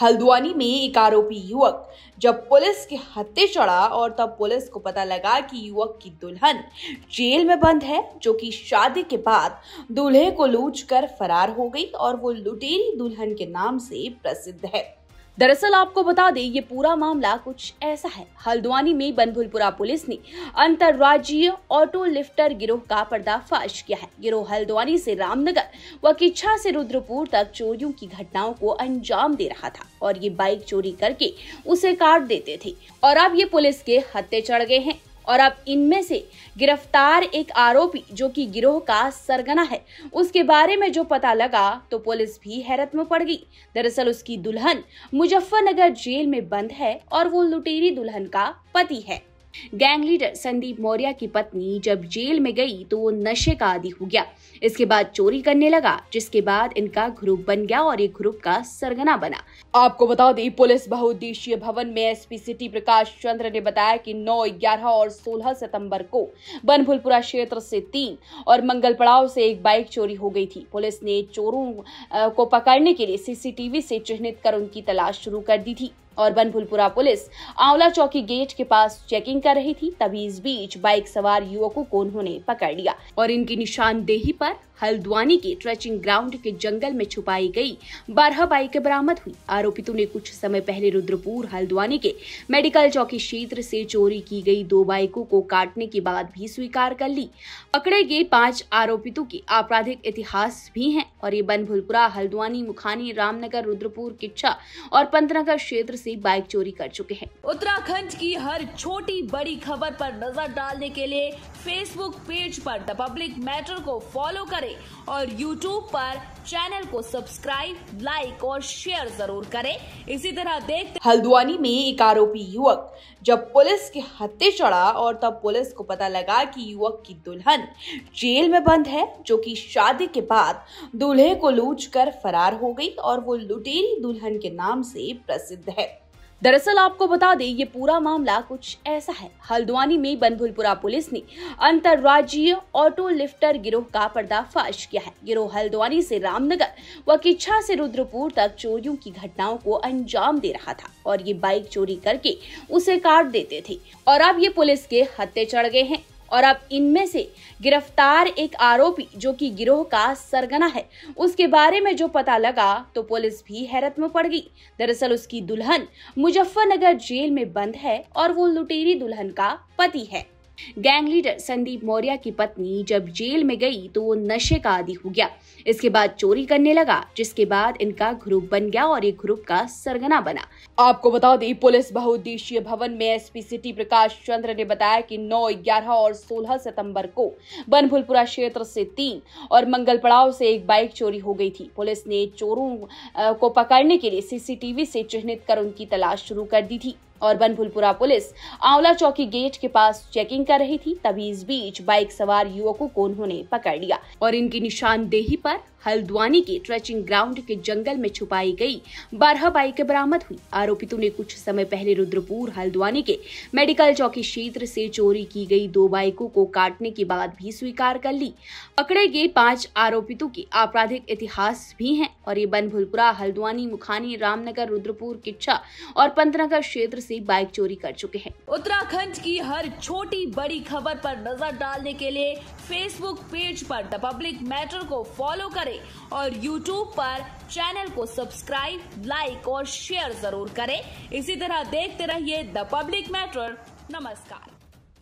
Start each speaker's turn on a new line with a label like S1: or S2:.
S1: हल्द्वानी में एक आरोपी युवक जब पुलिस के हत्ते चढ़ा और तब पुलिस को पता लगा कि युवक की दुल्हन जेल में बंद है जो कि शादी के बाद दूल्हे को लूट कर फरार हो गई और वो लुटेरी दुल्हन के नाम से प्रसिद्ध है दरअसल आपको बता दें ये पूरा मामला कुछ ऐसा है हल्द्वानी में बनभुलपुरा पुलिस ने अंतर्राज्यीय ऑटो लिफ्टर गिरोह का पर्दाफाश किया है गिरोह हल्द्वानी से रामनगर व किच्छा से रुद्रपुर तक चोरियों की घटनाओं को अंजाम दे रहा था और ये बाइक चोरी करके उसे काट देते थे और अब ये पुलिस के हत्ते चढ़ गए हैं और अब इनमें से गिरफ्तार एक आरोपी जो कि गिरोह का सरगना है उसके बारे में जो पता लगा तो पुलिस भी हैरत में पड़ गई दरअसल उसकी दुल्हन मुजफ्फरनगर जेल में बंद है और वो लुटेरी दुल्हन का पति है गैंग लीडर संदीप मौर्य की पत्नी जब जेल में गई तो वो नशे का आदि हो गया इसके बाद चोरी करने लगा जिसके बाद इनका ग्रुप बन गया और ये ग्रुप का सरगना बना आपको बता दें पुलिस बहुउद्देशीय भवन में एसपी सिटी प्रकाश चंद्र ने बताया कि 9, 11 और 16 सितंबर को बनभुलपुरा क्षेत्र से तीन और मंगल पड़ाव से एक बाइक चोरी हो गई थी पुलिस ने चोरों को पकड़ने के लिए सीसीटीवी से चिन्हित कर उनकी तलाश शुरू कर दी थी और बनभुलपुरा पुलिस आंवला चौकी गेट के पास चेकिंग कर रही थी तभी इस बीच बाइक सवार युवकों को उन्होंने पकड़ लिया और इनकी निशानदेही पर हल्द्वानी के ट्रेचिंग ग्राउंड के जंगल में छुपाई गई बारह बाइक बरामद हुई आरोपितों ने कुछ समय पहले रुद्रपुर हल्द्वानी के मेडिकल चौकी क्षेत्र से चोरी की गई दो बाइकों को काटने की बात भी स्वीकार कर ली पकड़े गए पांच आरोपितों के आपराधिक इतिहास भी है और ये बनभुलपुरा हल्द्वानी मुखानी रामनगर रुद्रपुर किच्छा और पंतनगर क्षेत्र से बाइक चोरी कर चुके हैं उत्तराखंड की हर छोटी बड़ी खबर पर नजर डालने के लिए फेसबुक पेज पर द पब्लिक मैटर को फॉलो करें करें और YouTube पर चैनल को सब्सक्राइब लाइक और शेयर जरूर करें इसी तरह देखते हल्द्वानी में एक आरोपी युवक जब पुलिस के हत्ते चढ़ा और तब पुलिस को पता लगा कि युवक की दुल्हन जेल में बंद है जो कि शादी के बाद दूल्हे को लूट कर फरार हो गई और वो लुटेरी दुल्हन के नाम से प्रसिद्ध है दरअसल आपको बता दें ये पूरा मामला कुछ ऐसा है हल्द्वानी में बनभुलपुरा पुलिस ने अंतर्राज्यीय ऑटो लिफ्टर गिरोह का पर्दाफाश किया है गिरोह हल्द्वानी से रामनगर व किच्छा से रुद्रपुर तक चोरियों की घटनाओं को अंजाम दे रहा था और ये बाइक चोरी करके उसे काट देते थे और अब ये पुलिस के हत्ते चढ़ गए हैं और अब इनमें से गिरफ्तार एक आरोपी जो कि गिरोह का सरगना है उसके बारे में जो पता लगा तो पुलिस भी हैरत में पड़ गई दरअसल उसकी दुल्हन मुजफ्फरनगर जेल में बंद है और वो लुटेरी दुल्हन का पति है गैंग लीडर संदीप मौर्य की पत्नी जब जेल में गई तो वो नशे का आदि हो गया इसके बाद चोरी करने लगा जिसके बाद इनका ग्रुप बन गया और ये ग्रुप का सरगना बना आपको बता दें पुलिस बहुउद्देशीय भवन में एसपी सिटी प्रकाश चंद्र ने बताया कि 9, 11 और 16 सितंबर को बनभुलपुरा क्षेत्र से तीन और मंगल पड़ाव से एक बाइक चोरी हो गई थी पुलिस ने चोरों को पकड़ने के लिए सीसीटीवी से चिन्हित कर उनकी तलाश शुरू कर दी थी और बनभुलपुरा पुलिस आंवला चौकी गेट के पास चेकिंग कर रही थी तभी इस बीच बाइक सवार युवकों को उन्होंने पकड़ लिया और इनकी निशानदेही पर हल्द्वानी के ट्रेचिंग ग्राउंड के जंगल में छुपाई गई बारह बाइक बरामद हुई आरोपितों ने कुछ समय पहले रुद्रपुर हल्द्वानी के मेडिकल चौकी क्षेत्र से चोरी की गई दो बाइकों को काटने की बात भी स्वीकार कर ली पकड़े गए पांच आरोपितों के आपराधिक इतिहास भी है और ये बनभुलपुरा हल्द्वानी मुखानी रामनगर रुद्रपुर किच्छा और पंतनगर क्षेत्र से बाइक चोरी कर चुके हैं उत्तराखंड की हर छोटी बड़ी खबर पर नजर डालने के लिए फेसबुक पेज पर द पब्लिक मैटर को फॉलो करें और यूट्यूब पर चैनल को सब्सक्राइब लाइक और शेयर जरूर करें इसी तरह देखते रहिए द पब्लिक मैटर नमस्कार